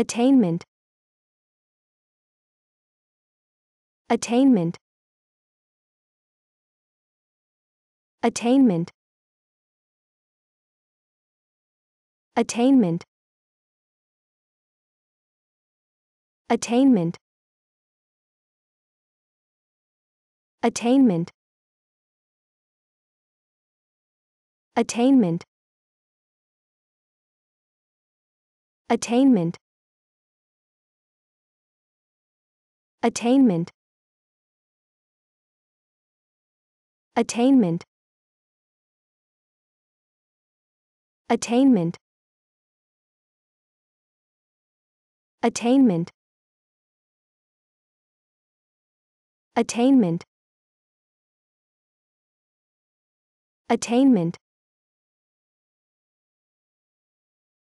Attainment. Attainment. Attainment. Attainment. Attainment. Attainment. Attainment. Attainment. Attainment. Attainment. Attainment. Attainment. Attainment. Attainment.